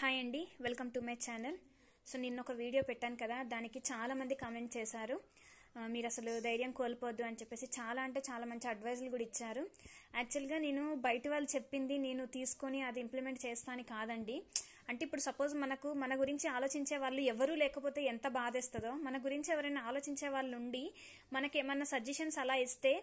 hi అండి welcome to my channel so నిన్న ఒక వీడియో పెట్టాను కదా దానికి చాలామంది కామెంట్ చేశారు మీరు అసలు ధైర్యం కోల్పోద్దు అని చెప్పేసి చాలా అంటే చాలా మంచి అడ్వైజులు కూడా ఇచ్చారు యాక్చువల్గా నేను బయట వాళ్ళు చెప్పింది నేను తీసుకొని అది ఇంప్లిమెంట్ చేస్తాను కాదండి అంటే ఇప్పుడు సపోజ్ మనకు మన గురించి ఆలోచించే వాళ్ళు ఎవరూ లేకపోతే ఎంత బాధేస్తుందో మన గురించి ఎవరైనా ఆలోచించే వాళ్ళు ఉండి మనకేమన్నా సజెషన్స్ అలా ఇస్తే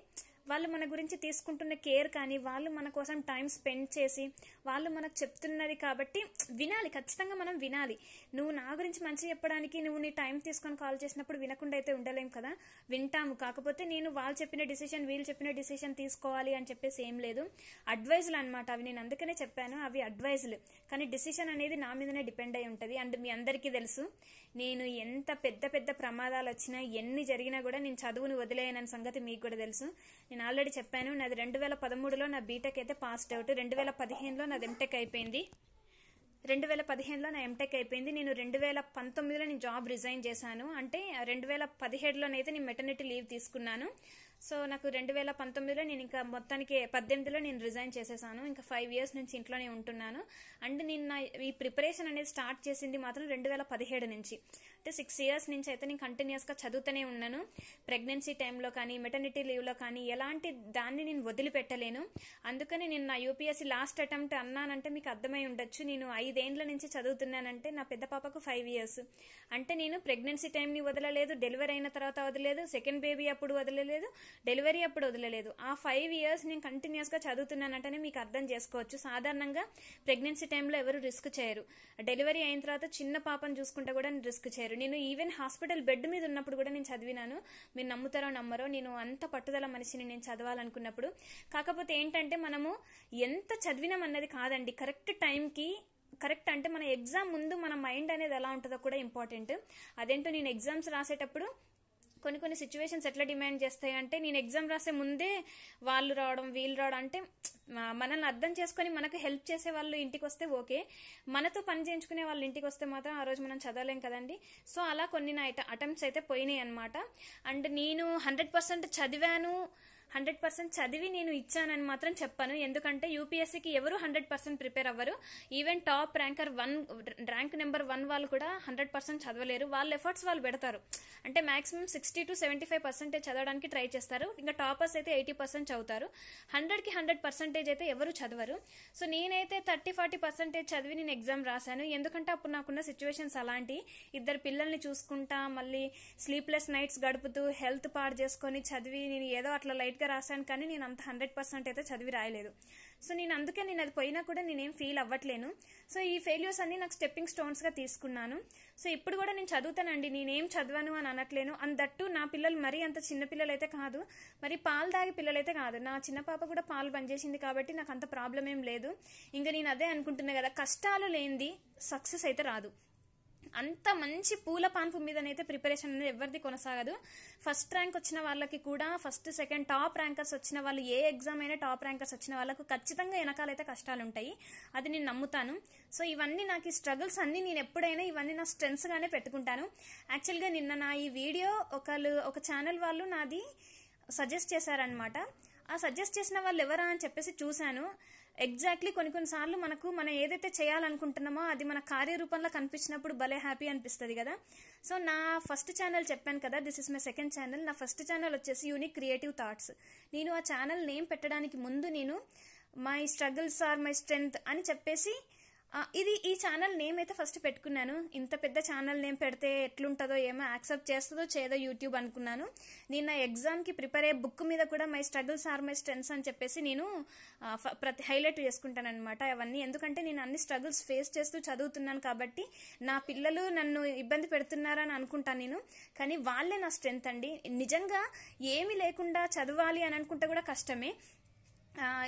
వాళ్ళు మన గురించి తీసుకుంటున్న కేర్ కానీ వాళ్ళు మన కోసం టైం స్పెండ్ చేసి వాళ్ళు మనకు చెప్తున్నది కాబట్టి వినాలి ఖచ్చితంగా మనం వినాలి నువ్వు నా గురించి మంచి చెప్పడానికి నువ్వు నీ టైం తీసుకొని కాల్ చేసినప్పుడు వినకుండా అయితే ఉండలేం కదా వింటాము కాకపోతే నేను వాళ్ళు చెప్పిన డిసిషన్ వీళ్ళు చెప్పిన డిసిషన్ తీసుకోవాలి అని చెప్పేసి ఏం లేదు అడ్వైజులు అనమాట అవి నేను అందుకనే చెప్పాను అవి అడ్వైజులు కానీ డిసిషన్ అనేది నా మీదనే డిపెండ్ అయి ఉంటుంది అండ్ మీ అందరికీ తెలుసు నేను ఎంత పెద్ద పెద్ద ప్రమాదాలు వచ్చినా ఎన్ని జరిగినా కూడా నేను చదువుని వదిలేయనని సంగతి మీకు కూడా తెలుసు నేను ఆల్రెడీ చెప్పాను నాది రెండు వేల పదమూడులో నా బీటెక్ అయితే పాస్డ్ అవుట్ రెండు వేల పదిహేనులో నాది ఎంటెక్ అయిపోయింది రెండు వేల పదిహేనులో నా ఎంటెక్ అయిపోయింది నేను రెండు వేల పంతొమ్మిదిలో నేను జాబ్ రిజైన్ చేశాను అంటే రెండు వేల పదిహేడులోనైతే నేను మెటర్నిటీ లీవ్ తీసుకున్నాను సో నాకు రెండు వేల పంతొమ్మిదిలో నేను ఇంకా మొత్తానికి పద్దెనిమిదిలో నేను రిజైన్ చేసేసాను ఇంకా ఫైవ్ ఇయర్స్ నుంచి ఇంట్లోనే ఉంటున్నాను అండ్ నేను నా ఈ ప్రిపరేషన్ అనేది స్టార్ట్ చేసింది మాత్రం రెండు వేల పదిహేడు నుంచి అంటే సిక్స్ ఇయర్స్ నుంచి అయితే నేను కంటిన్యూస్గా చదువుతూనే ఉన్నాను ప్రెగ్నెన్సీ టైంలో కానీ మెటర్నిటీ లీవ్లో కానీ ఎలాంటి దాన్ని నేను వదిలిపెట్టలేను అందుకని నేను నా యూపీఎస్సీ లాస్ట్ అటెంప్ట్ అన్నానంటే మీకు అర్థమై ఉండొచ్చు నేను ఐదేండ్ల నుంచి చదువుతున్నానంటే నా పెద్ద పాపకు ఫైవ్ ఇయర్స్ అంటే నేను ప్రెగ్నెన్సీ టైంని వదలలేదు డెలివరీ అయిన తర్వాత వదలలేదు సెకండ్ బేబీ అప్పుడు వదలలేదు డెలివరీ అప్పుడు వదిలలేదు ఆ ఫైవ్ ఇయర్స్ నేను కంటిన్యూస్గా చదువుతున్నానంటేనే మీకు అర్థం చేసుకోవచ్చు సాధారణంగా ప్రెగ్నెన్సీ టైంలో ఎవరు రిస్క్ చేయరు డెలివరీ అయిన తర్వాత చిన్న పాపను చూసుకుంటే కూడా నేను రిస్క్ చేయరు నేను ఈవెన్ హాస్పిటల్ బెడ్ మీద ఉన్నప్పుడు కూడా నేను చదివినాను మీరు నమ్ముతారో నమ్మరో నేను అంత పట్టుదల మనిషిని నేను చదవాలనుకున్నప్పుడు కాకపోతే ఏంటంటే మనము ఎంత చదివినాం అన్నది కాదండి కరెక్ట్ టైంకి కరెక్ట్ అంటే మన ఎగ్జామ్ ముందు మన మైండ్ అనేది ఎలా ఉంటుందో కూడా ఇంపార్టెంట్ అదేంటో నేను ఎగ్జామ్స్ రాసేటప్పుడు కొన్ని కొన్ని సిచ్యువేషన్స్ ఎట్లా డిమాండ్ చేస్తాయి అంటే నేను ఎగ్జామ్ రాసే ముందే వాళ్ళు రావడం వీళ్ళు రావడం అంటే మనల్ని అర్థం చేసుకుని మనకు హెల్ప్ చేసే వాళ్ళు ఇంటికి వస్తే ఓకే మనతో పని చేయించుకునే వాళ్ళు ఇంటికి వస్తే మాత్రం ఆ రోజు మనం చదవలేం కదండి సో అలా కొన్ని నా అటెంప్ట్స్ అయితే పోయినాయి అనమాట అండ్ నేను హండ్రెడ్ పర్సెంట్ చదివాను హండ్రెడ్ పర్సెంట్ చదివి నేను ఇచ్చానని మాత్రం చెప్పాను ఎందుకంటే యూపీఎస్సీకి ఎవరు హండ్రెడ్ పర్సెంట్ ప్రిపేర్ అవ్వరు even top ranker one rank number one వాళ్ళు కూడా హండ్రెడ్ పర్సెంట్ చదవలేరు వాళ్ళ ఎఫర్ట్స్ వాళ్ళు పెడతారు అంటే maximum sixty to seventy five percentage చదవడానికి ట్రై చేస్తారు ఇంకా టాపర్స్ అయితే ఎయిటీ పర్సెంట్ చదువుతారు హండ్రెడ్కి హండ్రెడ్ పర్సెంటేజ్ అయితే ఎవరు చదవరు సో నేనైతే థర్టీ ఫార్టీ పర్సెంటేజ్ చదివి నేను ఎగ్జామ్ రాశాను ఎందుకంటే అప్పుడు నాకున్న సిచ్యువేషన్స్ అలాంటి ఇద్దరు పిల్లల్ని చూసుకుంటా మళ్ళీ స్లీప్లెస్ నైట్స్ గడుపుతూ హెల్త్ పాడు చేసుకొని చదివి నేను ఏదో అట్లా లైట్ లైట్గా రాశాను కానీ నేను అంత హండ్రెడ్ పర్సెంట్ అయితే చదివి రాయలేదు సో నేను అందుకే నేను అది పోయినా కూడా నేనేం ఫీల్ అవ్వట్లేను సో ఈ ఫెయిల్యూర్స్ అన్ని నాకు స్టెప్పింగ్ స్టోన్స్గా తీసుకున్నాను సో ఇప్పుడు కూడా నేను చదువుతానండి నేనేం చదివాను అని అనట్లేను అందట్టు నా పిల్లలు మరీ అంత చిన్న పిల్లలు అయితే కాదు మరి పాలు తాగే పిల్లలైతే కాదు నా చిన్న పాప కూడా పాలు పనిచేసింది కాబట్టి నాకు అంత ప్రాబ్లం ఏం లేదు ఇంకా నేను అదే అనుకుంటున్నా కదా కష్టాలు లేనిది సక్సెస్ అయితే రాదు అంత మంచి పూల పాన్పు మీదనైతే ప్రిపరేషన్ అనేది ఎవరిది కొనసాగదు ఫస్ట్ ర్యాంక్ వచ్చిన వాళ్ళకి కూడా ఫస్ట్ సెకండ్ టాప్ ర్యాంకర్స్ వచ్చిన వాళ్ళు ఏ ఎగ్జామ్ అయినా టాప్ ర్యాంకర్స్ వచ్చిన వాళ్ళకు ఖచ్చితంగా వెనకాలైతే కష్టాలు ఉంటాయి అది నేను నమ్ముతాను సో ఇవన్నీ నాకు ఈ స్ట్రగుల్స్ అన్నీ నేను ఎప్పుడైనా ఇవన్నీ నా స్ట్రెంగ్స్గానే పెట్టుకుంటాను యాక్చువల్గా నిన్న నా ఈ వీడియో ఒకళ్ళు ఒక ఛానల్ వాళ్ళు నాది సజెస్ట్ చేశారనమాట ఆ సజెస్ట్ చేసిన వాళ్ళు ఎవరా అని చెప్పేసి చూశాను ఎగ్జాక్ట్లీ కొన్ని కొన్నిసార్లు మనకు మనం ఏదైతే చేయాలనుకుంటున్నామో అది మన కార్యరూపంలో కనిపించినప్పుడు భలే హ్యాపీ అనిపిస్తుంది కదా సో నా ఫస్ట్ ఛానల్ చెప్పాను కదా this is my second channel నా ఫస్ట్ ఛానల్ వచ్చేసి యూనిక్ క్రియేటివ్ థాట్స్ నేను ఆ ఛానల్ నేమ్ పెట్టడానికి ముందు నేను my struggles are my strength అని చెప్పేసి ఇది ఈ ఛానల్ నేమ్ అయితే ఫస్ట్ పెట్టుకున్నాను ఇంత పెద్ద ఛానల్ నేమ్ పెడితే ఎట్లుంటుందో ఏమో యాక్సెప్ట్ చేస్తుందో చేదో యూట్యూబ్ అనుకున్నాను నేను నా ఎగ్జామ్కి ప్రిపేర్ అయ్యే బుక్ మీద కూడా my struggles are my strengths అని చెప్పేసి నేను ప్రతి హైలైట్ అనమాట అవన్నీ ఎందుకంటే నేను అన్ని స్ట్రగుల్స్ ఫేస్ చేస్తూ చదువుతున్నాను కాబట్టి నా పిల్లలు నన్ను ఇబ్బంది పెడుతున్నారని అనుకుంటాను నేను కానీ వాళ్ళే నా స్ట్రెంత్ అండి నిజంగా ఏమీ లేకుండా చదవాలి అని అనుకుంటే కూడా కష్టమే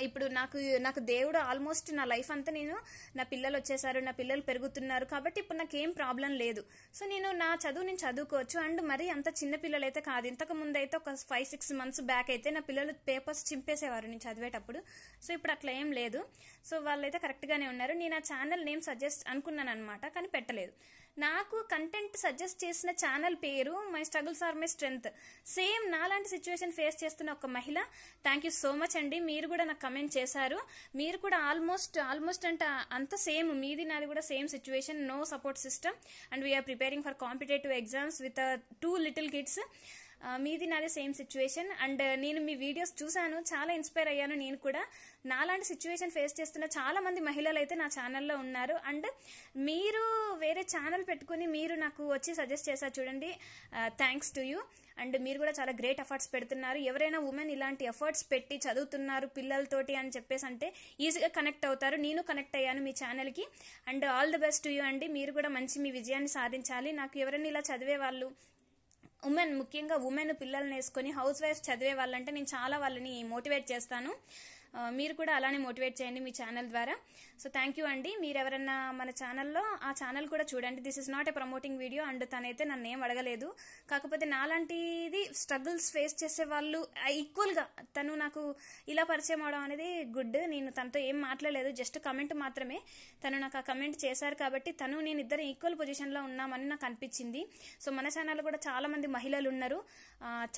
ఇప్పుడు నాకు నాకు దేవుడు ఆల్మోస్ట్ నా లైఫ్ అంతా నేను నా పిల్లలు వచ్చేసారు నా పిల్లలు పెరుగుతున్నారు కాబట్టి ఇప్పుడు నాకు ఏం ప్రాబ్లం లేదు సో నేను నా చదువు నేను చదువుకోవచ్చు అండ్ మరి అంత చిన్న పిల్లలు అయితే కాదు ఇంతకు ముందు అయితే ఒక ఫైవ్ సిక్స్ మంత్స్ బ్యాక్ అయితే నా పిల్లలు పేపర్స్ చింపేసేవారు నేను చదివేటప్పుడు సో ఇప్పుడు అట్లా ఏం లేదు సో వాళ్ళైతే కరెక్ట్గానే ఉన్నారు నేను ఆ ఛానల్ నేమ్ సజెస్ట్ అనుకున్నాను అనమాట కానీ పెట్టలేదు నాకు కంటెంట్ సజెస్ట్ చేసిన ఛానల్ పేరు my struggles are my strength same నాలాంటి సిచ్యువేషన్ ఫేస్ చేస్తున్న ఒక మహిళ థ్యాంక్ యూ సో మచ్ అండి మీరు కూడా నాకు కమెంట్ చేశారు మీరు కూడా ఆల్మోస్ట్ ఆల్మోస్ట్ అంటే అంత సేమ్ మీది నాది కూడా same situation no support system and we are preparing for competitive exams with two little kids మీది నాది సేమ్ సిచ్యువేషన్ అండ్ నేను మీ వీడియోస్ చూశాను చాలా ఇన్స్పైర్ అయ్యాను నేను కూడా నాలాంటి సిచ్యువేషన్ ఫేస్ చేస్తున్న చాలా మంది మహిళలు అయితే నా ఛానల్లో ఉన్నారు అండ్ మీరు వేరే ఛానల్ పెట్టుకుని మీరు నాకు వచ్చి సజెస్ట్ చేశారు చూడండి థ్యాంక్స్ టు యూ అండ్ మీరు కూడా చాలా గ్రేట్ ఎఫర్ట్స్ పెడుతున్నారు ఎవరైనా ఉమెన్ ఇలాంటి ఎఫర్ట్స్ పెట్టి చదువుతున్నారు పిల్లలతోటి అని చెప్పేసి అంటే ఈజీగా కనెక్ట్ అవుతారు నేను కనెక్ట్ అయ్యాను మీ ఛానల్కి and all the best to you అండి మీరు కూడా మంచి మీ విజయాన్ని సాధించాలి నాకు ఎవరైనా ఇలా చదివే వాళ్ళు ఉమెన్ ముఖ్యంగా ఉమెన్ పిల్లల్ని వేసుకొని హౌస్ వైఫ్ చదివే వాళ్ళంటే నేను చాలా వాళ్ళని మోటివేట్ చేస్తాను మీరు కూడా అలానే మోటివేట్ చేయండి మీ ఛానల్ ద్వారా సో థ్యాంక్ యూ అండి మీరు ఎవరన్నా మన ఛానల్లో ఆ ఛానల్ కూడా చూడండి this is not a promoting video and తనైతే నన్ను ఏం అడగలేదు కాకపోతే నాలాంటిది స్ట్రగుల్స్ ఫేస్ చేసే వాళ్ళు ఈక్వల్గా తను నాకు ఇలా పరిచయం అవడం అనేది గుడ్ నేను తనతో ఏం మాట్లాడలేదు జస్ట్ కమెంట్ మాత్రమే తను నాకు ఆ కమెంట్ చేశారు కాబట్టి తను నేను ఇద్దరు ఈక్వల్ పొజిషన్లో ఉన్నామని నాకు అనిపించింది సో మన ఛానల్ కూడా చాలామంది మహిళలు ఉన్నారు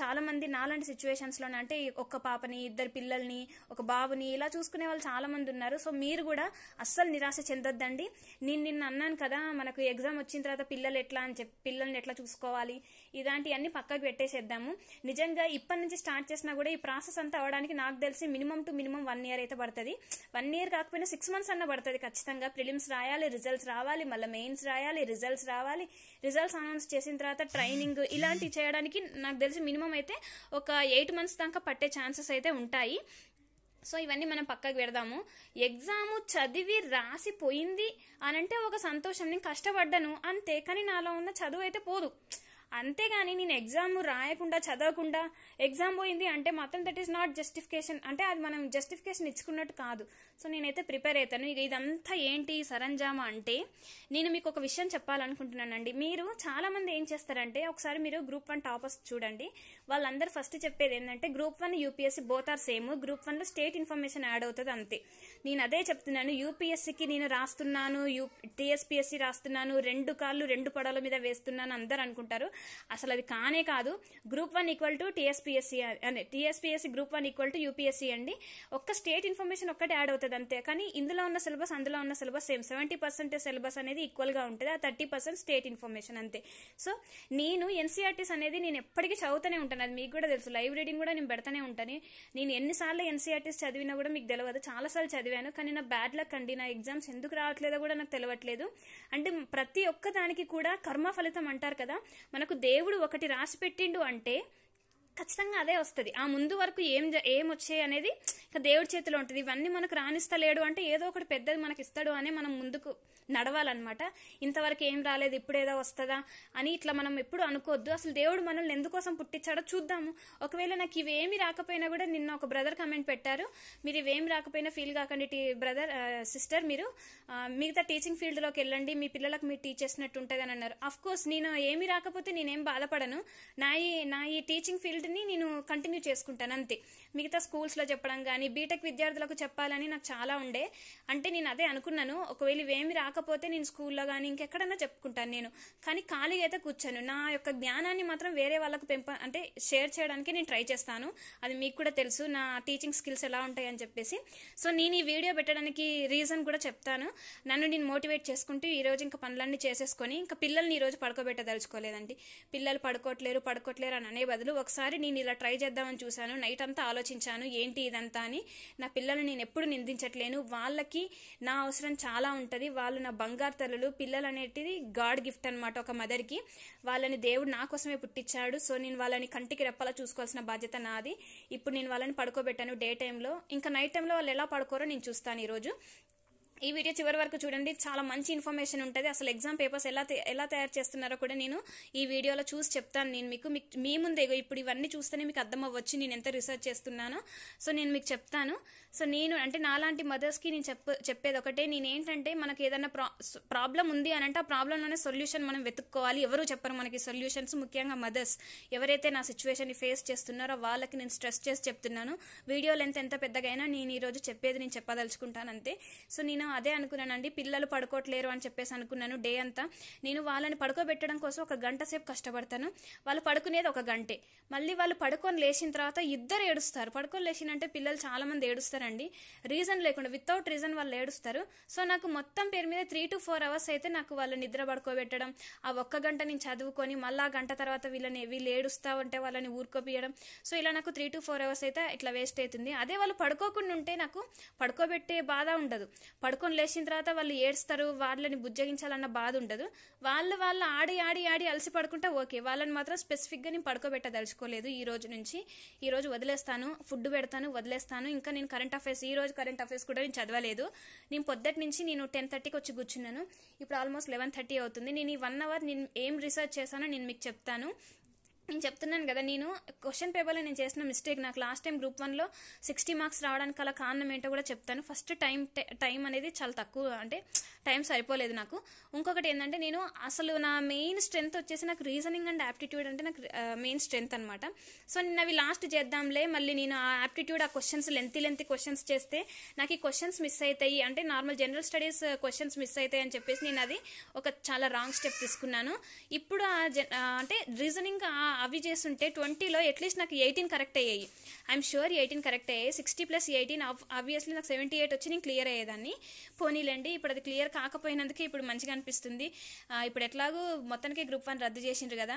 చాలామంది నాలాంటి సిచ్యువేషన్స్లోనే అంటే ఒక పాపని ఇద్దరు పిల్లల్ని ఒక బాబుని ఇలా చూసుకునే వాళ్ళు చాలామంది ఉన్నారు సో మీరు కూడా అస్సలు నిరాశ చెందొద్దండి నేను నిన్న అన్నాను కదా మనకు ఎగ్జామ్ వచ్చిన తర్వాత పిల్లలు ఎట్లా అని చెప్పి పిల్లల్ని ఎట్లా చూసుకోవాలి ఇలాంటివన్నీ పక్కకు పెట్టేసేద్దాము నిజంగా ఇప్పటి నుంచి స్టార్ట్ చేసినా కూడా ఈ ప్రాసెస్ అంతా అవ్వడానికి నాకు తెలిసి minimum two minimum one year అయితే పడుతుంది వన్ ఇయర్ కాకపోయినా సిక్స్ మంత్స్ అన్న పడుతుంది ఖచ్చితంగా ప్రిలిమ్స్ రాయాలి రిజల్ట్స్ రావాలి మళ్ళీ మెయిన్స్ రాయాలి రిజల్ట్స్ రావాలి రిజల్ట్స్ అనౌన్స్ చేసిన తర్వాత ట్రైనింగ్ ఇలాంటివి చేయడానికి నాకు తెలిసి మినిమం అయితే ఒక ఎయిట్ మంత్స్ దాకా పట్టే ఛాన్సెస్ అయితే ఉంటాయి సో ఇవన్నీ మనం పక్కకు పెడదాము ఎగ్జాము చదివి రాసిపోయింది అని అంటే ఒక సంతోషం నేను కష్టపడ్డాను అంతే కానీ నాలో ఉన్న చదువు అయితే పోదు అంతేగాని నేను ఎగ్జామ్ రాయకుండా చదవకుండా ఎగ్జామ్ పోయింది అంటే మాత్రం దట్ ఈస్ నాట్ జస్టిఫికేషన్ అంటే అది మనం జస్టిఫికేషన్ ఇచ్చుకున్నట్టు కాదు సో నేనైతే ప్రిపేర్ అవుతాను ఇక ఇదంతా ఏంటి సరంజామా అంటే నేను మీకు ఒక విషయం చెప్పాలనుకుంటున్నానండి మీరు చాలామంది ఏం చేస్తారంటే ఒకసారి మీరు గ్రూప్ వన్ టాపర్స్ చూడండి వాళ్ళందరూ ఫస్ట్ చెప్పేది ఏంటంటే group one UPSC both are same group వన్లో స్టేట్ ఇన్ఫర్మేషన్ యాడ్ అవుతుంది అంతే నేను అదే చెప్తున్నాను యూపీఎస్సీకి నేను రాస్తున్నాను యూ టీఎస్పీఎస్సీ రాస్తున్నాను రెండు కాళ్ళు రెండు పడవల మీద వేస్తున్నాను అందరు అనుకుంటారు అసలు అది కానే కాదు group one equal to TSPSC అనే TSPSC group one equal to UPSC అండి ఒక్క స్టేట్ ఇన్ఫర్మేషన్ ఒక్కటి యాడ్ అవుతుంది అంతే కానీ ఇందులో ఉన్న సిలబస్ అందులో ఉన్న syllabus same seventy percent syllabus అనేది ఈక్వల్గా ఉంటుంది ఆ థర్టీ పర్సెంట్ స్టేట్ ఇన్ఫర్మేషన్ అంతే సో నేను ఎన్సీఆర్టీస్ e అనేది నేను ఎప్పటికీ చదువుతూనే ఉంటాను ఉంటాను అది మీకు కూడా తెలుసు లైవ్ రీడింగ్ కూడా నేను పెడతానే ఉంటాను నేను ఎన్నిసార్లు ఎన్సీఆర్టీస్ చదివినా కూడా మీకు తెలియదు చాలాసార్లు చదివాను కానీ నా బ్యాడ్ లక్ అండి నా ఎగ్జామ్స్ ఎందుకు రావట్లేదో కూడా నాకు తెలియట్లేదు అంటే ప్రతి ఒక్క దానికి కూడా కర్మ ఫలితం అంటారు కదా మనకు దేవుడు ఒకటి రాసి పెట్టిండు అంటే ఖచ్చితంగా అదే వస్తుంది ఆ ముందు వరకు ఏం ఏం వచ్చాయి అనేది దేవుడి చేతిలో ఉంటుంది ఇవన్నీ మనకు రాణిస్తలేడు అంటే ఏదో ఒకటి పెద్దది మనకి ఇస్తాడు అనే మనం ముందుకు నడవాలన్నమాట ఇంతవరకు ఏం రాలేదు ఇప్పుడు ఏదో వస్తుందా అని ఇట్లా మనం ఎప్పుడు అనుకోవద్దు అసలు దేవుడు మనల్ని ఎందుకోసం పుట్టించాడో చూద్దాము ఒకవేళ నాకు ఇవేమి రాకపోయినా కూడా నిన్న ఒక బ్రదర్ కమెంట్ పెట్టారు మీరు ఇవేమి రాకపోయినా ఫీల్ కాకండి టీ బ్రదర్ సిస్టర్ మీరు మిగతా టీచింగ్ ఫీల్డ్లోకి వెళ్ళండి మీ పిల్లలకు మీరు టీచ్ చేసినట్టు ఉంటుంది అని అన్నారు అఫ్ కోర్స్ నేను ఏమి రాకపోతే నేనేం బాధపడను నా ఈ నా ఈ టీచింగ్ ఫీల్డ్ని నేను కంటిన్యూ చేసుకుంటాను అంతే మిగతా స్కూల్స్లో చెప్పడం కానీ కానీ బీటెక్ విద్యార్థులకు చెప్పాలని నాకు చాలా ఉండే అంటే నేను అదే అనుకున్నాను ఒకవేళ ఇవేమి రాకపోతే నేను స్కూల్లో కానీ ఇంకెక్కడన్నా చెప్పుకుంటాను నేను కానీ ఖాళీగా అయితే కూర్చాను నా యొక్క జ్ఞానాన్ని మాత్రం వేరే వాళ్ళకు పెంప అంటే షేర్ చేయడానికి నేను ట్రై చేస్తాను అది మీకు కూడా తెలుసు నా టీచింగ్ స్కిల్స్ ఎలా ఉంటాయని చెప్పేసి సో నేను ఈ వీడియో పెట్టడానికి రీజన్ కూడా చెప్తాను నన్ను నేను మోటివేట్ చేసుకుంటూ ఈరోజు ఇంకా పనులన్నీ చేసేసుకొని ఇంకా పిల్లల్ని ఈరోజు పడుకోబెట్టదలుచుకోలేదండి పిల్లలు పడుకోవట్లేరు పడుకోవట్లేరు అని అనే బదులు ఒకసారి నేను ఇలా ట్రై చేద్దామని చూశాను నైట్ అంతా ఆలోచించాను ఏంటి ఇదంతా కానీ నా పిల్లలు నేను ఎప్పుడు నిందించట్లేను వాళ్ళకి నా అవసరం చాలా ఉంటుంది వాళ్ళు నా బంగారు తల్లులు పిల్లలు అనేటిది గాడ్ గిఫ్ట్ అనమాట ఒక మదర్కి వాళ్ళని దేవుడు నా కోసమే పుట్టించాడు సో నేను వాళ్ళని కంటికి రెప్పలా చూసుకోవాల్సిన బాధ్యత నాది ఇప్పుడు నేను వాళ్ళని పడుకోబెట్టాను డే టైంలో ఇంకా నైట్ టైంలో వాళ్ళు ఎలా పడుకోరో నేను చూస్తాను ఈరోజు ఈ వీడియో చివరి వరకు చూడండి చాలా మంచి ఇన్ఫర్మేషన్ ఉంటుంది అసలు ఎగ్జామ్ పేపర్స్ ఎలా ఎలా తయారు చేస్తున్నారో కూడా నేను ఈ వీడియోలో చూసి చెప్తాను నేను మీకు మీ ముందే ఇప్పుడు ఇవన్నీ చూస్తేనే మీకు అర్థం అవ్వచ్చు నేను ఎంత రీసెర్చ్ చేస్తున్నానో సో నేను మీకు చెప్తాను సో నేను అంటే నాలాంటి మదర్స్కి నేను చెప్ప చెప్పేది ఒకటే నేను ఏంటంటే మనకి ఏదైనా ప్రాబ్లం ఉంది అని అంటే ఆ ప్రాబ్లంలోనే సొల్యూషన్ మనం వెతుక్కోవాలి ఎవరు చెప్పరు మనకి సొల్యూషన్స్ ముఖ్యంగా మదర్స్ ఎవరైతే నా సిచ్యువేషన్ని ఫేస్ చేస్తున్నారో వాళ్ళకి నేను స్ట్రెస్ చేసి చెప్తున్నాను వీడియోలు ఎంత ఎంత పెద్దగైనా నేను ఈరోజు చెప్పేది నేను చెప్పదలుచుకుంటాను అంతే సో నేను అదే అనుకున్నానండి పిల్లలు పడుకోవట్లేరు అని చెప్పేసి అనుకున్నాను డే అంతా నేను వాళ్ళని పడుకోబెట్టడం కోసం ఒక గంట సేపు కష్టపడతాను వాళ్ళు పడుకునేది ఒక గంటే మళ్ళీ వాళ్ళు పడుకొని లేచిన తర్వాత ఇద్దరు ఏడుస్తారు పడుకొని లేచినంటే పిల్లలు చాలా మంది ఏడుస్తారండి రీజన్ లేకుండా వితౌట్ రీజన్ వాళ్ళు ఏడుస్తారు సో నాకు మొత్తం పేరు మీద త్రీ టు ఫోర్ అవర్స్ అయితే నాకు వాళ్ళు నిద్ర పడుకోబెట్టడం ఆ ఒక్క గంట నేను చదువుకొని మళ్ళీ ఆ గంట తర్వాత వీళ్ళని వీళ్ళు ఏడుస్తా ఉంటే వాళ్ళని ఊరుకోపియడం సో ఇలా నాకు త్రీ టు ఫోర్ అవర్స్ అయితే ఇట్లా వేస్ట్ అవుతుంది అదే వాళ్ళు పడుకోకుండా ఉంటే నాకు పడుకోబెట్టే బాధ ఉండదు పడుకో పడుకొని లేచిన తర్వాత వాళ్ళు ఏడుస్తారు వాళ్ళని బుజ్జగించాలన్న బాధ ఉండదు వాళ్ళు వాళ్ళు ఆడి ఆడి ఆడి అలసి పడుకుంటే ఓకే వాళ్ళని మాత్రం స్పెసిఫిక్గా నేను పడుకోబెట్టదలుచుకోలేదు ఈ రోజు నుంచి ఈ రోజు వదిలేస్తాను ఫుడ్ పెడతాను వదిలేస్తాను ఇంకా నేను కరెంట్ అఫైర్స్ ఈ రోజు కరెంట్ అఫైర్స్ కూడా నేను చదవలేదు నేను పొద్దుటి నుంచి నేను టెన్ థర్టీకి వచ్చి కూర్చున్నాను ఇప్పుడు ఆల్మోస్ట్ లెవెన్ థర్టీ అవుతుంది నేను ఈ వన్ అవర్ నేను ఏం రీసెర్చ్ చేశానో నేను మీకు చెప్తాను నేను చెప్తున్నాను కదా నేను క్వశ్చన్ పేపర్లో నేను చేసిన మిస్టేక్ నాకు లాస్ట్ టైం గ్రూప్ వన్లో సిక్స్టీ మార్క్స్ రావడానికి అలా కారణం ఏంటో కూడా చెప్తాను ఫస్ట్ టైం టైం అనేది చాలా తక్కువ అంటే టైం సరిపోలేదు నాకు ఇంకొకటి ఏంటంటే నేను అసలు నా మెయిన్ స్ట్రెంత్ వచ్చేసి నాకు రీజనింగ్ అండ్ యాప్టిట్యూడ్ అంటే నాకు మెయిన్ స్ట్రెంత్ అనమాట సో నేను అవి లాస్ట్ చేద్దాంలే మళ్ళీ నేను ఆ యాప్టిట్యూడ్ ఆ క్వశ్చన్స్ లెంత్ లెంత్ క్వశ్చన్స్ చేస్తే నాకు ఈ క్వశ్చన్స్ మిస్ అవుతాయి అంటే normal general studies questions miss అవుతాయి అని చెప్పేసి నేను అది ఒక చాలా రాంగ్ స్టెప్ తీసుకున్నాను ఇప్పుడు ఆ అంటే రీజనింగ్ అవి చేస్తుంటే ట్వంటీలో అట్లీస్ట్ నాకు ఎయిటీన్ కరెక్ట్ అయ్యాయి ఐఎమ్ షూర్ ఎయిటీన్ కరెక్ట్ అయ్యాయి సిక్స్టీ ప్లస్ ఎయిటీన్ ఆబ్వియస్లీ నాకు సెవెంటీ ఎయిట్ వచ్చి నేను క్లియర్ అయ్యేదాన్ని పోనీలేండి ఇప్పుడు అది క్లియర్ కాకపోయినందుకే ఇప్పుడు మంచిగా అనిపిస్తుంది ఇప్పుడు ఎట్లాగూ మొత్తానికి గ్రూప్ వన్ రద్దు చేసిండ్రు కదా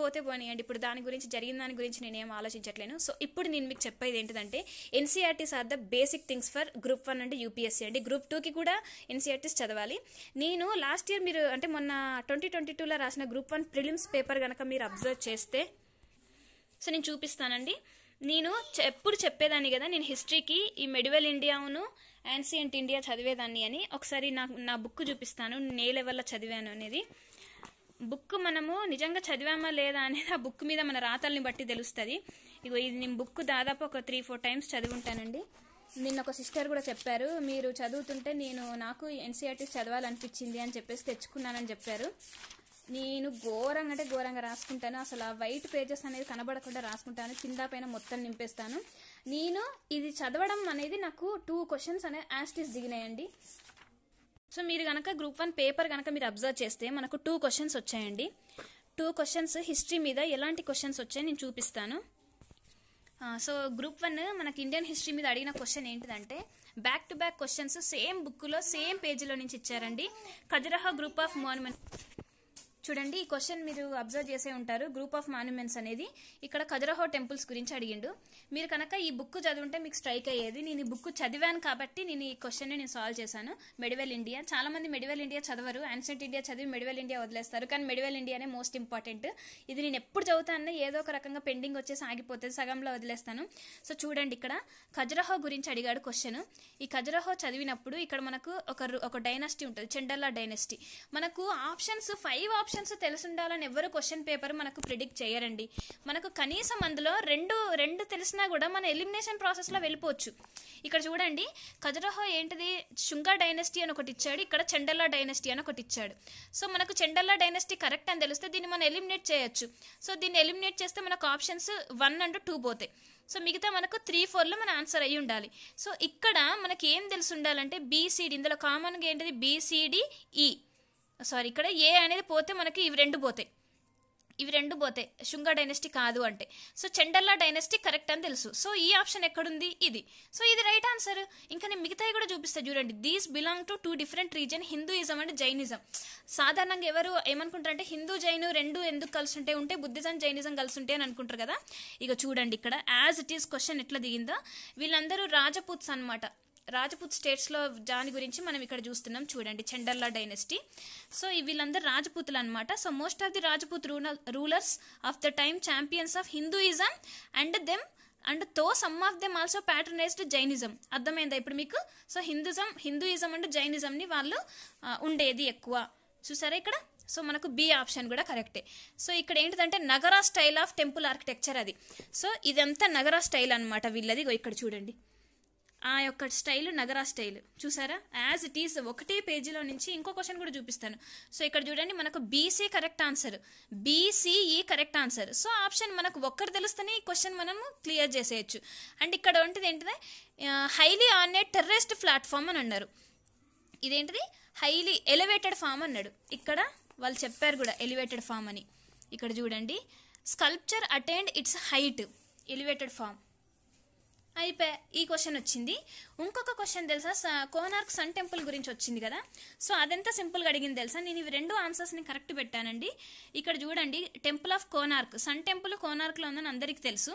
పోతే పోనీయండి ఇప్పుడు దాని గురించి జరిగిన దాని గురించి నేనేం ఆలోచించట్లేను సో ఇప్పుడు నేను మీకు చెప్పేది ఏంటిదంటే NCERTs e are the basic things for group one అంటే యూపీఎస్సీ అండి గ్రూప్ టూకి కూడా ఎన్సీఆర్టీస్ e చదవాలి నేను లాస్ట్ ఇయర్ మీరు అంటే మొన్న ట్వంటీ ట్వంటీ టూలో రాసిన గ్రూప్ వన్ ప్రిలిమ్స్ పేపర్ కనుక మీరు అబ్జర్వ్ చేస్తే సో నేను చూపిస్తానండి నేను ఎప్పుడు చెప్పేదాన్ని కదా నేను హిస్టరీకి ఈ మెడివల్ ఇండియాను యాన్సియంట్ ఇండియా చదివేదాన్ని అని ఒకసారి నాకు నా బుక్ చూపిస్తాను నే లెవెల్లో చదివాను అనేది బుక్ మనము నిజంగా చదివామా లేదా అనేది ఆ బుక్ మీద మన రాతల్ని బట్టి తెలుస్తుంది ఇగో ఇది నేను బుక్ దాదాపు ఒక త్రీ ఫోర్ టైమ్స్ చదివింటానండి నిన్న ఒక సిస్టర్ కూడా చెప్పారు మీరు చదువుతుంటే నేను నాకు ఎన్సీఆర్టీస్ e చదవాలనిపించింది అని చెప్పేసి తెచ్చుకున్నానని చెప్పారు నేను ఘోరంగా అంటే ఘోరంగా రాసుకుంటాను అసలు ఆ వైట్ పేజెస్ అనేది కనబడకుండా రాసుకుంటాను కింద పైన మొత్తం నింపేస్తాను నేను ఇది చదవడం అనేది నాకు టూ క్వశ్చన్స్ అనే యాస్టిస్ దిగినాయండి సో మీరు కనుక గ్రూప్ వన్ పేపర్ కనుక మీరు అబ్జర్వ్ చేస్తే మనకు టూ క్వశ్చన్స్ వచ్చాయండి టూ క్వశ్చన్స్ హిస్టరీ మీద ఎలాంటి క్వశ్చన్స్ వచ్చాయి నేను చూపిస్తాను సో గ్రూప్ వన్ మనకి ఇండియన్ హిస్టరీ మీద అడిగిన క్వశ్చన్ ఏంటిదంటే back to back questions same బుక్లో సేమ్ పేజీలో నుంచి ఇచ్చారండి ఖజురహా గ్రూప్ ఆఫ్ మోన్మెంట్ చూడండి ఈ క్వశ్చన్ మీరు అబ్జర్వ్ చేసే ఉంటారు గ్రూప్ ఆఫ్ మాన్యుమెంట్స్ అనేది ఇక్కడ ఖజరహో టెంపుల్స్ గురించి అడిగిండు మీరు కనుక ఈ బుక్ చదివింటే మీకు స్ట్రైక్ అయ్యేది నేను ఈ బుక్ చదివాను కాబట్టి నేను ఈ క్వశ్చన్ నేను సాల్వ్ చేశాను మెడివెల్ ఇండియా చాలా మంది మెడివెల్ ఇండియా చదవరు ఆన్సెంట్ ఇండియా చదివి మెడివెల్ ఇండియా వదిలేస్తారు కానీ మెడివెల్ ఇండియానే మోస్ట్ ఇంపార్టెంట్ ఇది నేను ఎప్పుడు చదువుతాను ఏదో ఒక రకంగా పెండింగ్ వచ్చేసి ఆగిపోతుంది సగంలో వదిలేస్తాను సో చూడండి ఇక్కడ ఖజురహో గురించి అడిగాడు క్వశ్చన్ ఈ ఖజరహో చదివినప్పుడు ఇక్కడ మనకు ఒక ఒక డైనాసిటీ ఉంటుంది చెండల్లా డైనాసిటీ మనకు ఆప్షన్స్ ఫైవ్ ఆప్షన్స్ ఆప్షన్స్ తెలుసుండాలని ఎవరు క్వశ్చన్ పేపర్ మనకు ప్రిడిక్ట్ చేయరండి మనకు కనీసం అందులో రెండు రెండు తెలిసినా కూడా మన ఎలిమినేషన్ ప్రాసెస్లో వెళ్ళిపోవచ్చు ఇక్కడ చూడండి ఖజురహో ఏంటిది శుంగా డైనస్టీ అని ఒకటి ఇచ్చాడు ఇక్కడ చెండల్లా డైనస్టీ అని ఒకటి ఇచ్చాడు సో మనకు చెండల్లా డైనస్టీ కరెక్ట్ అని తెలిస్తే దీన్ని మనం ఎలిమినేట్ చేయొచ్చు సో దీన్ని ఎలిమినేట్ చేస్తే మనకు ఆప్షన్స్ వన్ అండ్ టూ పోతాయి సో మిగతా మనకు త్రీ ఫోర్లో మన ఆన్సర్ అయ్యి ఉండాలి సో ఇక్కడ మనకి ఏం తెలిసి ఉండాలంటే బీసీడీ ఇందులో కామన్గా ఏంటిది బీసీడీఈ సారీ ఇక్కడ ఏ అనేది పోతే మనకి ఇవి రెండు పోతాయి ఇవి రెండు పోతాయి శృంగ డైనెస్టీ కాదు అంటే సో చెండల్లా డైనెస్టీ కరెక్ట్ అని తెలుసు సో ఈ ఆప్షన్ ఎక్కడుంది ఇది సో ఇది రైట్ ఆన్సర్ ఇంకా నేను మిగతాయి కూడా చూపిస్తాను చూడండి these belong to two different reason Hinduism and Jainism సాధారణంగా ఎవరు ఏమనుకుంటారంటే హిందూ జైను రెండు ఎందుకు కలిసి ఉంటే ఉంటే బుద్ధిజం జైనిజం కలిసి ఉంటే అని అనుకుంటారు కదా ఇక చూడండి ఇక్కడ యాజ్ ఇట్ ఈస్ క్వశ్చన్ ఎట్లా దిగిందో వీళ్ళందరూ రాజపూత్స్ అనమాట రాజపూత్ స్టేట్స్లో దాని గురించి మనం ఇక్కడ చూస్తున్నాం చూడండి చెండర్లా డైనెస్టీ సో వీళ్ళందరూ రాజపూతులు అనమాట so most of the Rajput rulers of the time champions of Hinduism and them and though some of them also patronized Jainism అర్థమైందా ఇప్పుడు మీకు సో హిందూజం హిందూయిజం అండ్ జైనిజంని వాళ్ళు ఉండేది ఎక్కువ చూసారా ఇక్కడ సో మనకు బి ఆప్షన్ కూడా కరెక్టే సో ఇక్కడ ఏంటిదంటే Nagara style of temple architecture అది సో ఇదంతా నగర స్టైల్ అనమాట వీళ్ళది ఇక్కడ చూడండి ఆ యొక్క స్టైల్ నగరా స్టైల్ చూసారా యాజ్ ఇట్ ఈస్ ఒకటే పేజీలో నుంచి ఇంకో క్వశ్చన్ కూడా చూపిస్తాను సో ఇక్కడ చూడండి మనకు B C correct answer B C E correct answer so option మనకు ఒక్కరు తెలుస్తేనే ఈ క్వశ్చన్ మనము క్లియర్ చేసేయచ్చు అండ్ ఇక్కడ ఉంటుంది ఏంటిదే highly on a terrorist platform అని అన్నారు ఇదేంటిది హైలీ ఎలివేటెడ్ ఫామ్ అన్నాడు ఇక్కడ వాళ్ళు చెప్పారు కూడా ఎలివేటెడ్ ఫామ్ అని ఇక్కడ చూడండి sculpture attend its height elevated form అయిపోయా ఈ క్వశ్చన్ వచ్చింది ఇంకొక క్వశ్చన్ తెలుసా కోనార్క్ సన్ టెంపుల్ గురించి వచ్చింది కదా సో అదంతా సింపుల్గా అడిగింది తెలుసా నేను ఇవి రెండు ఆన్సర్స్ని కరెక్ట్ పెట్టానండి ఇక్కడ చూడండి temple of Konark sun temple కోనార్క్లో ఉందని అందరికీ తెలుసు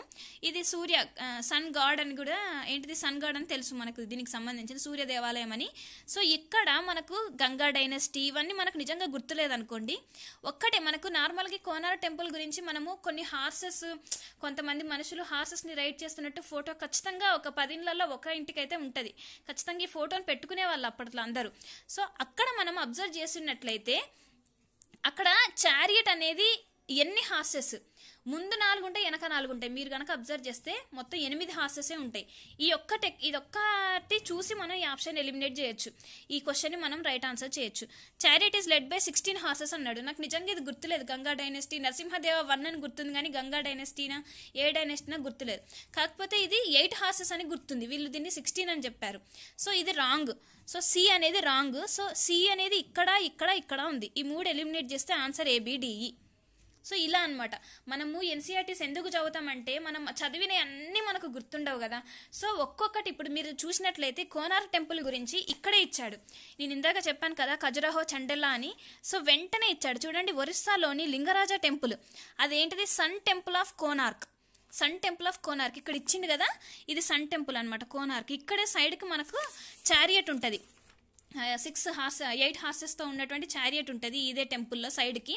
ఇది సూర్య సన్ గాడ్ అని కూడా ఏంటిది సన్ గాడ్ అని తెలుసు మనకు దీనికి సంబంధించిన సూర్య దేవాలయం అని సో ఇక్కడ మనకు గంగా డైనస్టీ ఇవన్నీ మనకు నిజంగా గుర్తులేదనుకోండి ఒక్కటే మనకు నార్మల్గా కోనార్క్ టెంపుల్ గురించి మనము కొన్ని హార్సెస్ కొంతమంది మనుషులు హార్సెస్ని రైడ్ చేస్తున్నట్టు ఫోటో ఖచ్చితంగా ఒక పదిన్లలో ఒక ఇంటికైతే ఉంటుంది ఖచ్చితంగా ఈ ఫోటోని పెట్టుకునే వాళ్ళు అప్పట్లో అందరూ సో అక్కడ మనం అబ్జర్వ్ చేసినట్లయితే అక్కడ చారియట్ అనేది ఎన్ని హార్సెస్ ముందు నాలుగు ఉంటాయి వెనక నాలుగు ఉంటాయి మీరు కనుక అబ్జర్వ్ చేస్తే మొత్తం ఎనిమిది హాసెసే ఉంటాయి ఈ ఒక్క టెక్ ఇదొక్కటి చూసి మనం ఈ ఆప్షన్ ఎలిమినేట్ చేయొచ్చు ఈ క్వశ్చన్ని మనం రైట్ ఆన్సర్ చేయొచ్చు chariot is led by sixteen horses అన్నాడు నాకు నిజంగా ఇది గుర్తులేదు గంగా డైనెస్టీ నరసింహదేవ వన్ అని గుర్తుంది కానీ గంగా డైనెస్టీనా ఏ డైనెస్టీనా గుర్తులేదు కాకపోతే ఇది ఎయిట్ హార్సెస్ అని గుర్తుంది వీళ్ళు దీన్ని సిక్స్టీన్ అని చెప్పారు సో ఇది రాంగ్ సో సి అనేది రాంగ్ సో సి అనేది ఇక్కడ ఇక్కడ ఇక్కడ ఉంది ఈ మూడు ఎలిమినేట్ చేస్తే ఆన్సర్ ఏబిడిఈ సో ఇలా అనమాట మనము ఎన్సీఆర్టీస్ ఎందుకు చదువుతామంటే మనం చదివిన అన్నీ మనకు గుర్తుండవు కదా సో ఒక్కొక్కటి ఇప్పుడు మీరు చూసినట్లయితే కోనార్ టెంపుల్ గురించి ఇక్కడే ఇచ్చాడు నేను ఇందాక చెప్పాను కదా ఖజురహో చండెల్లా అని సో వెంటనే ఇచ్చాడు చూడండి ఒరిస్సాలోని లింగరాజ టెంపుల్ అదేంటిది sun temple of Konark sun temple of Konark ఇక్కడ ఇచ్చింది కదా ఇది సన్ టెంపుల్ అనమాట కోనార్క్ ఇక్కడే సైడ్కి మనకు చారియట్ ఉంటుంది సిక్స్ హార్స్ ఎయిట్ హార్సెస్తో ఉన్నటువంటి చారియట్ ఉంటుంది ఇదే టెంపుల్లో సైడ్కి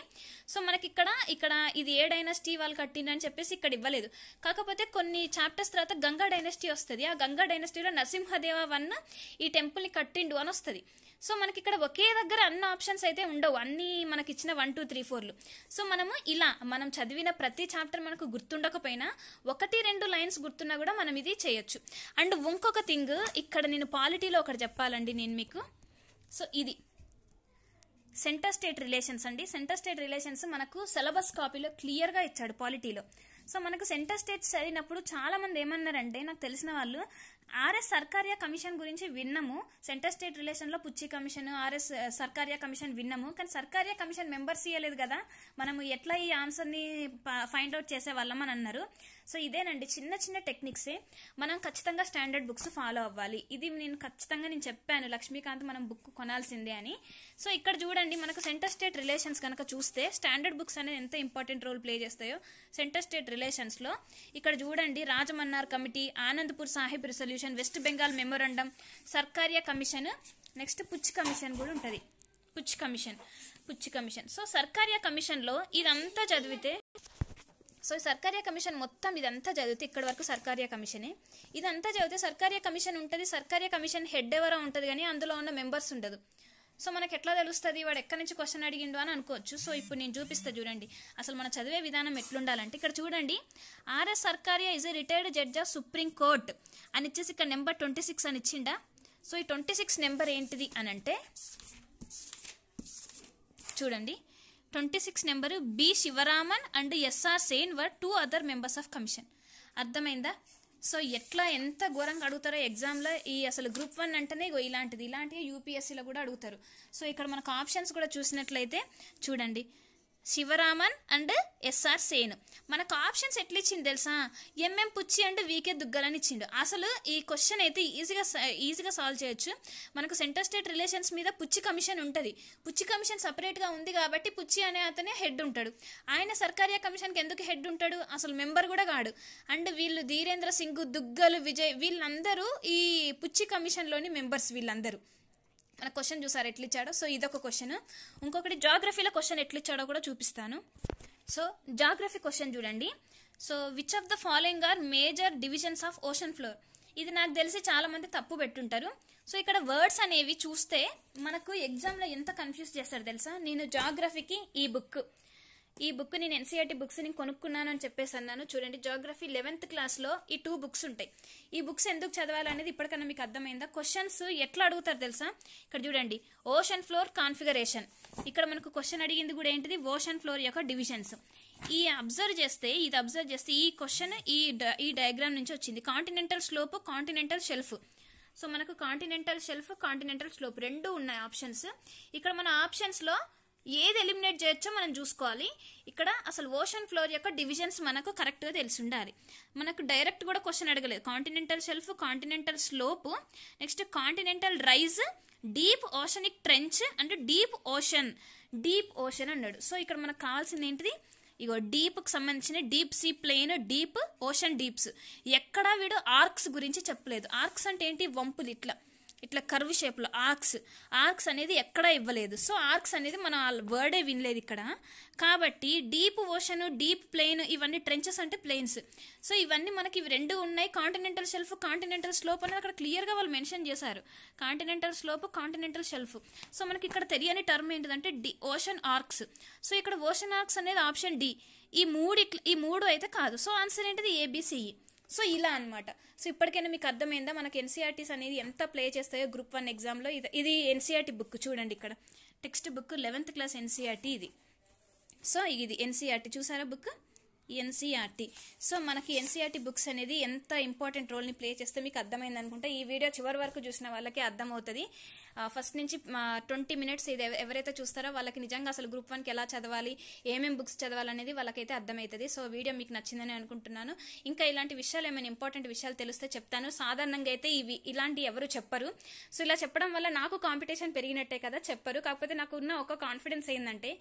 సో మనకి ఇక్కడ ఇక్కడ ఇది ఏ డైనస్టీ వాళ్ళు కట్టిందని చెప్పేసి ఇక్కడ ఇవ్వలేదు కాకపోతే కొన్ని చాప్టర్స్ తర్వాత గంగా డైనస్టీ వస్తుంది ఆ గంగా డైనస్టీలో నరసింహదేవ వన్ ఈ టెంపుల్ని కట్టిండు అని వస్తుంది సో మనకి ఇక్కడ ఒకే దగ్గర అన్ని ఆప్షన్స్ అయితే ఉండవు అన్ని మనకి ఇచ్చిన వన్ టూ త్రీ ఫోర్లు సో మనము ఇలా మనం చదివిన ప్రతి చాప్టర్ మనకు గుర్తుండకపోయినా ఒకటి రెండు లైన్స్ గుర్తున్నా కూడా మనం ఇది చేయొచ్చు అండ్ ఇంకొక థింగ్ ఇక్కడ నేను పాలిటీలో ఒకటి చెప్పాలండి నేను మీకు సో ఇది సెంటర్ స్టేట్ రిలేషన్స్ అండి సెంటర్ స్టేట్ రిలేషన్స్ మనకు సిలబస్ కాపీలో క్లియర్గా ఇచ్చాడు పాలిటీలో సో మనకు సెంటర్ స్టేట్ చదివినప్పుడు చాలా మంది ఏమన్నారంటే నాకు తెలిసిన వాళ్ళు ఆర్ఎస్ సర్కార్య కమిషన్ గురించి విన్నాము సెంటర్ స్టేట్ రిలేషన్లో పుచ్చి కమిషన్ ఆర్ఎస్ సర్కార్య కమిషన్ విన్నాము కానీ సర్కార్య కమిషన్ మెంబర్స్ ఇవ్వలేదు కదా మనము ఎట్లా ఈ ఆన్సర్ని ఫైండ్ అవుట్ చేసే వాళ్ళం అని అన్నారు సో ఇదేనండి చిన్న చిన్న టెక్నిక్సే మనం ఖచ్చితంగా స్టాండర్డ్ బుక్స్ ఫాలో అవ్వాలి ఇది నేను ఖచ్చితంగా నేను చెప్పాను లక్ష్మీకాంత్ మనం బుక్ కొనాల్సిందే అని సో ఇక్కడ చూడండి మనకు సెంటర్ స్టేట్ రిలేషన్స్ కనుక చూస్తే స్టాండర్డ్ బుక్స్ అనేది ఎంత ఇంపార్టెంట్ రోల్ ప్లే చేస్తాయో సెంటర్ స్టేట్ రిలేషన్స్లో ఇక్కడ చూడండి Rajamannar committee Anandpur Sahib resolution west Bengal memorandum Sarkaria commission next Punchhi commission కూడా ఉంటుంది పుచ్చి కమిషన్ పుచ్చి కమిషన్ సో సర్కారియా కమిషన్లో ఇదంతా చదివితే సో సర్కార్య కమిషన్ మొత్తం ఇదంతా చదివితే ఇక్కడ వరకు సర్కార్య కమిషనే ఇదంతా చదివితే సర్కార్య కమిషన్ ఉంటుంది సర్కార్య కమిషన్ హెడ్ ఎవరో ఉంటుంది కానీ అందులో ఉన్న మెంబర్స్ ఉండదు సో మనకు ఎట్లా తెలుస్తుంది వాడు ఎక్కడి నుంచి క్వశ్చన్ అడిగిండు అని అనుకోవచ్చు సో ఇప్పుడు నేను చూపిస్తా చూడండి అసలు మన చదివే విధానం ఎట్లుండాలంటే ఇక్కడ చూడండి R S Sarkaria is a retired judge of Supreme Court అని ఇచ్చేసి ఇక్కడ నెంబర్ ట్వంటీ సిక్స్ అని ఇచ్చిండా సో ఈ ట్వంటీ సిక్స్ నెంబర్ ఏంటిది అని అంటే చూడండి twenty six number B Sivaraman and S R Sen were two other members of commission అర్థమైందా సో ఎట్లా ఎంత ఘోరంగా అడుగుతారో ఎగ్జామ్లో ఈ అసలు గ్రూప్ వన్ అంటేనే ఇలాంటిది ఇలాంటివి యూపీఎస్సీలో కూడా అడుగుతారు సో ఇక్కడ మనకు ఆప్షన్స్ కూడా చూసినట్లయితే చూడండి శివరామన్ అండ్ ఎస్ఆర్ సేను మనకు ఆప్షన్స్ ఎట్లా ఇచ్చింది తెలుసా ఎంఎం పుచ్చి అండ్ వీకే దుగ్గలని ఇచ్చిండు అసలు ఈ క్వశ్చన్ అయితే ఈజీగా ఈజీగా సాల్వ్ చేయొచ్చు మనకు సెంటర్ స్టేట్ రిలేషన్స్ మీద పుచ్చి కమిషన్ ఉంటుంది పుచ్చి కమిషన్ సపరేట్గా ఉంది కాబట్టి పుచ్చి అనే అతనే హెడ్ ఉంటాడు ఆయన సర్కారియా కమిషన్కి ఎందుకు హెడ్ ఉంటాడు అసలు మెంబర్ కూడా కాడు అండ్ వీళ్ళు ధీరేంద్ర సింగ్ దుగ్గలు విజయ్ వీళ్ళందరూ ఈ పుచ్చి కమిషన్లోని మెంబర్స్ వీళ్ళందరూ మన క్వశ్చన్ చూసారు ఎట్లా ఇచ్చాడో సో ఇదొక క్వశ్చన్ ఇంకొకటి జాగ్రఫీలో క్వశ్చన్ ఎట్లా ఇచ్చాడో కూడా చూపిస్తాను సో జాగ్రఫీ క్వశ్చన్ చూడండి so which of the following are major divisions of ocean floor ఇది నాకు తెలిసి చాలా మంది తప్పు పెట్టుంటారు సో ఇక్కడ వర్డ్స్ అనేవి చూస్తే మనకు ఎగ్జామ్లో ఎంత కన్ఫ్యూజ్ చేస్తారు తెలుసా నేను జాగ్రఫీకి ఈ బుక్ ఈ బుక్ నేను ఎన్సీఆర్టీ బుక్స్ ని కొనుక్కున్నాను అని చెప్పేసి అన్నాను చూడండి జాగ్రఫీ లెవెన్త్ క్లాస్లో ఈ టూ బుక్స్ ఉంటాయి ఈ బుక్స్ ఎందుకు చదవాలనేది ఇప్పటికన్నా మీకు అర్థమైందా క్వశ్చన్స్ ఎట్లా అడుగుతారు తెలుసా ఇక్కడ చూడండి ఓషన్ ఫ్లోర్ కాన్ఫిగరేషన్ ఇక్కడ మనకు క్వశ్చన్ అడిగింది కూడా ఏంటిది ఓషన్ ఫ్లోర్ యొక్క డివిజన్స్ ఈ అబ్జర్వ్ చేస్తే ఇది అబ్జర్వ్ చేస్తే ఈ క్వశ్చన్ ఈ ఈ డయాగ్రామ్ నుంచి వచ్చింది continental slope continental shelf so మనకు కాంటినెంటల్ షెల్ఫ్ కాంటినెంటల్ స్లోప్ రెండు ఉన్నాయి ఆప్షన్స్ ఇక్కడ మన ఆప్షన్స్లో ఏది ఎలిమినేట్ చేయొచ్చో మనం చూసుకోవాలి ఇక్కడ అసలు ఓషన్ ఫ్లోర్ యొక్క డివిజన్స్ మనకు కరెక్ట్గా తెలిసి ఉండాలి మనకు డైరెక్ట్ కూడా క్వశ్చన్ అడగలేదు continental shelf continental slope next continental rise deep oceanic trench అంటే డీప్ ఓషన్ డీప్ ఓషన్ అన్నాడు సో ఇక్కడ మనకు కావాల్సింది ఏంటిది ఇగో డీప్కి సంబంధించిన deep sea plane deep ocean deeps ఎక్కడా వీడు ఆర్క్స్ గురించి చెప్పలేదు ఆర్క్స్ అంటే ఏంటి వంపులు ఇట్లా ఇట్లా కర్వ్ షేప్లో ఆర్క్స్ ఆర్క్స్ అనేది ఎక్కడా ఇవ్వలేదు సో ఆర్క్స్ అనేది మనం వర్డే వినలేదు ఇక్కడ కాబట్టి డీప్ ఓషన్ డీప్ ప్లెయిన్ ఇవన్నీ ట్రెంచెస్ అంటే ప్లెయిన్స్ సో ఇవన్నీ మనకి ఇవి రెండు ఉన్నాయి కాంటినెంటల్ షెల్ఫ్ కాంటినెంటల్ స్లోప్ అనేది అక్కడ క్లియర్గా వాళ్ళు మెన్షన్ చేశారు continental slope continental shelf so మనకి ఇక్కడ తెలియని టర్మ్ ఏంటిదంటే డి ఓషన్ ఆర్క్స్ సో ఇక్కడ ఓషన్ ఆర్క్స్ అనేది ఆప్షన్ డి ఈ మూడు ఈ మూడు అయితే కాదు సో ఆన్సర్ ఏంటిది ఏబిసిఈ సో ఇలా అనమాట సో ఇప్పటికైనా మీకు అర్థమైందా మనకు ఎన్సీఆర్టీస్ అనేది ఎంత ప్లే చేస్తాయో గ్రూప్ వన్ ఎగ్జామ్లో ఇది ఇది ఎన్సీఆర్టీ బుక్ చూడండి ఇక్కడ text book eleventh class NCERT ఇది సో ఇది ఎన్సీఆర్టీ చూసారా బుక్ ఎన్సీఆర్టీ సో మనకి ఎన్సీఆర్టీ బుక్స్ అనేది ఎంత ఇంపార్టెంట్ రోల్ని ప్లే చేస్తే మీకు అర్థమైంది అనుకుంటే ఈ వీడియో చివరి వరకు చూసిన వాళ్ళకి అర్థమవుతుంది ఫస్ట్ నుంచి ట్వంటీ మినిట్స్ ఇది ఎవరైతే చూస్తారో వాళ్ళకి నిజంగా అసలు గ్రూప్ వన్కి ఎలా చదవాలి ఏమేమి బుక్స్ చదవాలనేది వాళ్ళకైతే అర్థమవుతుంది సో వీడియో మీకు నచ్చిందని అనుకుంటున్నాను ఇంకా ఇలాంటి విషయాలు ఏమైనా ఇంపార్టెంట్ విషయాలు తెలిస్తే చెప్తాను సాధారణంగా అయితే ఇవి ఇలాంటి ఎవరు చెప్పరు సో ఇలా చెప్పడం వల్ల నాకు కాంపిటీషన్ పెరిగినట్టే కదా చెప్పరు కాకపోతే నాకు ఉన్న ఒక కాన్ఫిడెన్స్ ఏంటంటే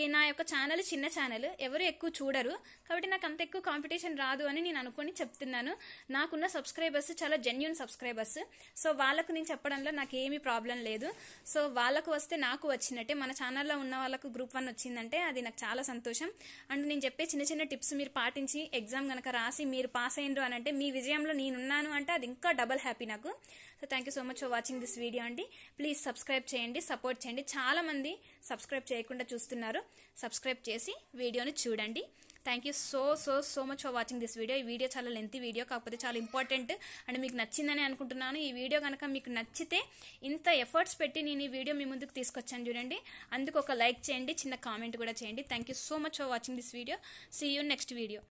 ఈ నా యొక్క ఛానల్ చిన్న ఛానల్ ఎవరు ఎక్కువ చూడరు కాబట్టి నాకు అంత ఎక్కువ కాంపిటీషన్ రాదు అని నేను అనుకుని చెప్తున్నాను నాకున్న సబ్స్క్రైబర్స్ చాలా జెన్యున్ సబ్స్క్రైబర్స్ సో వాళ్ళకు నేను చెప్పడంలో నాకు ఏమీ ప్రాబ్లం లేదు సో వాళ్ళకు వస్తే నాకు వచ్చినట్టే మన ఛానల్లో ఉన్న వాళ్ళకు గ్రూప్ వన్ వచ్చిందంటే అది నాకు చాలా సంతోషం అండ్ నేను చెప్పే చిన్న చిన్న టిప్స్ మీరు పాటించి ఎగ్జామ్ కనుక రాసి మీరు పాస్ అయ్యిండ్రు అని అంటే మీ విజయంలో నేనున్నాను అంటే అది ఇంకా డబల్ హ్యాపీ నాకు so thank you so much for watching this video అండి ప్లీజ్ సబ్స్క్రైబ్ చేయండి సపోర్ట్ చేయండి చాలామంది సబ్స్క్రైబ్ చేయకుండా చూస్తున్నారు సబ్స్క్రైబ్ చేసి వీడియోని చూడండి thank you so so so much for watching this video ఈ వీడియో చాలా లెంత్ వీడియో కాకపోతే చాలా ఇంపార్టెంట్ అండ్ మీకు నచ్చిందని అనుకుంటున్నాను ఈ వీడియో కనుక మీకు నచ్చితే ఇంత ఎఫర్ట్స్ పెట్టి నేను ఈ వీడియో మీ ముందుకు తీసుకొచ్చాను చూడండి అందుకు ఒక లైక్ చేయండి చిన్న కామెంట్ కూడా చేయండి thank you so much for watching this video see you next video